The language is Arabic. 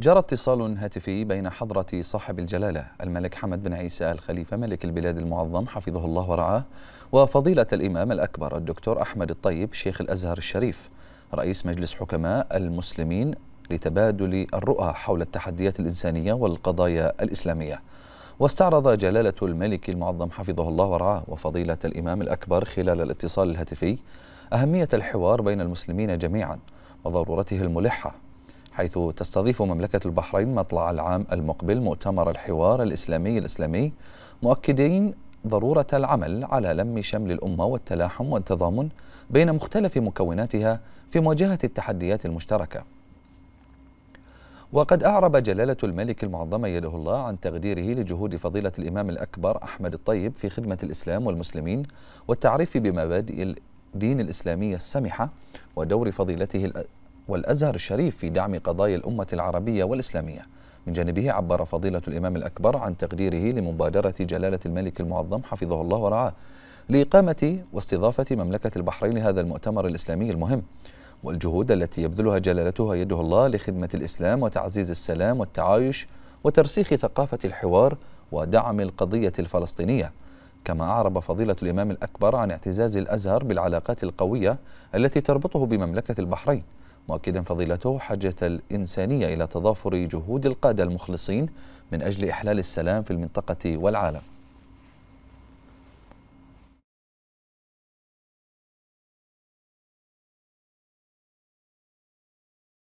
جرى اتصال هاتفي بين حضرة صاحب الجلالة الملك حمد بن عيسى الخليفة ملك البلاد المعظم حفظه الله ورعاه وفضيلة الإمام الأكبر الدكتور أحمد الطيب شيخ الأزهر الشريف رئيس مجلس حكماء المسلمين لتبادل الرؤى حول التحديات الإنسانية والقضايا الإسلامية واستعرض جلالة الملك المعظم حفظه الله ورعاه وفضيلة الإمام الأكبر خلال الاتصال الهاتفي أهمية الحوار بين المسلمين جميعا وضرورته الملحة حيث تستضيف مملكة البحرين مطلع العام المقبل مؤتمر الحوار الإسلامي الإسلامي مؤكدين ضرورة العمل على لم شمل الأمة والتلاحم والتضامن بين مختلف مكوناتها في مواجهة التحديات المشتركة وقد أعرب جلالة الملك المعظم يده الله عن تقديره لجهود فضيلة الإمام الأكبر أحمد الطيب في خدمة الإسلام والمسلمين والتعريف بمبادئ الدين الإسلامية السمحة ودور فضيلته والأزهر الشريف في دعم قضايا الأمة العربية والإسلامية من جانبه عبر فضيلة الإمام الأكبر عن تقديره لمبادرة جلالة الملك المعظم حفظه الله ورعاه لإقامة واستضافة مملكة البحرين هذا المؤتمر الإسلامي المهم والجهود التي يبذلها جلالتها يده الله لخدمة الإسلام وتعزيز السلام والتعايش وترسيخ ثقافة الحوار ودعم القضية الفلسطينية كما أعرب فضيلة الإمام الأكبر عن اعتزاز الأزهر بالعلاقات القوية التي تربطه بمملكة البحرين مؤكدا فضيلته حاجة الإنسانية إلى تضافر جهود القادة المخلصين من أجل إحلال السلام في المنطقة والعالم